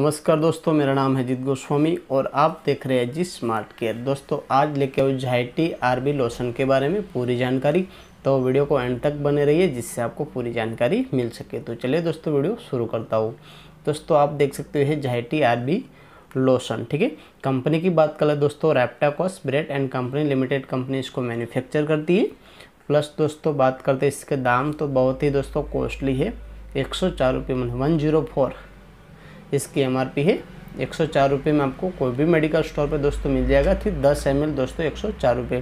नमस्कार दोस्तों मेरा नाम है जीत गोस्वामी और आप देख रहे हैं जी स्मार्ट केयर दोस्तों आज लेके आओ झाइटी आरबी लोशन के बारे में पूरी जानकारी तो वीडियो को एंड तक बने रहिए जिससे आपको पूरी जानकारी मिल सके तो चलिए दोस्तों वीडियो शुरू करता हूँ दोस्तों आप देख सकते हैं झाइटी आरबी लोशन ठीक है कंपनी की बात करें दोस्तों Reptakos Brett and company limited company इसको मैन्युफैक्चर करती है प्लस दोस्तों बात करते हैं इसके दाम तो बहुत ही दोस्तों कॉस्टली है एक सौ चार रुपये वन जीरो फोर इसकी एम है एक सौ चार रुपये में आपको कोई भी मेडिकल स्टोर पर दोस्तों मिल जाएगा ठीक दस एम एल दोस्तों एक सौ चार रुपये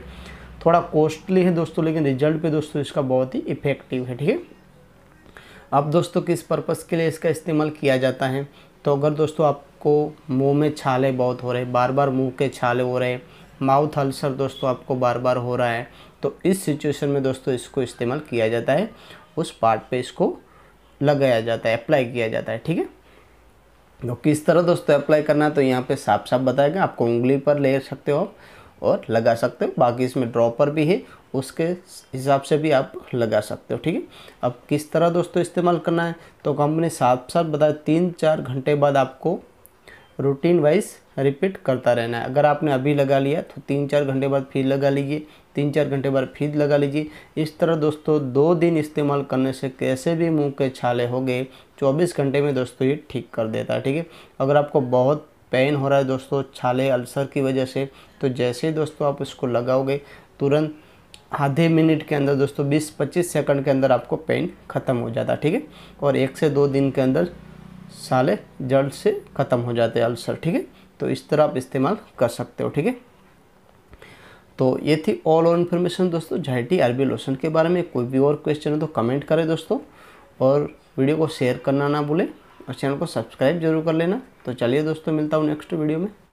थोड़ा कॉस्टली है दोस्तों लेकिन रिजल्ट पे दोस्तों इसका बहुत ही इफेक्टिव है ठीक है अब दोस्तों किस पर्पज़ के लिए इसका इस्तेमाल किया जाता है तो अगर दोस्तों आपको मुंह में छाले बहुत हो रहे बार बार मुंह के छाले हो रहे माउथ अल्सर दोस्तों आपको बार बार हो रहा है तो इस सिचुएशन में दोस्तों इसको इस्तेमाल किया जाता है उस पार्ट पर इसको लगाया जाता है अप्लाई किया जाता है ठीक है तो किस तरह दोस्तों अप्लाई करना है तो यहाँ पे साफ साफ बताएगा आपको उंगली पर ले सकते हो और लगा सकते हो बाकी इसमें ड्रॉपर भी है उसके हिसाब से भी आप लगा सकते हो ठीक है अब किस तरह दोस्तों इस्तेमाल करना है तो कंपनी साफ साफ बताए तीन चार घंटे बाद आपको रूटीन वाइज रिपीट करता रहना है अगर आपने अभी लगा लिया तो तीन चार घंटे बाद फिर लगा लीजिए तीन चार घंटे बाद फिर लगा लीजिए इस तरह दोस्तों दो दिन इस्तेमाल करने से कैसे भी मुंह के छाले हो गए चौबीस घंटे में दोस्तों ये ठीक कर देता है ठीक है अगर आपको बहुत पेन हो रहा है दोस्तों छाले अल्सर की वजह से तो जैसे दोस्तों आप इसको लगाओगे तुरंत आधे मिनट के अंदर दोस्तों 20-25 सेकंड के अंदर आपको पेन ख़त्म हो जाता है ठीक है और एक से दो दिन के अंदर साले जल्द से ख़त्म हो जाते हैं अल्सर ठीक है तो इस तरह आप इस्तेमाल कर सकते हो ठीक है तो ये थी ऑल और इन्फॉर्मेशन दोस्तों झाइटी अरबी लोशन के बारे में कोई भी और क्वेश्चन हो तो कमेंट करें दोस्तों और वीडियो को शेयर करना ना भूलें और चैनल को सब्सक्राइब जरूर कर लेना तो चलिए दोस्तों मिलता हूँ नेक्स्ट वीडियो में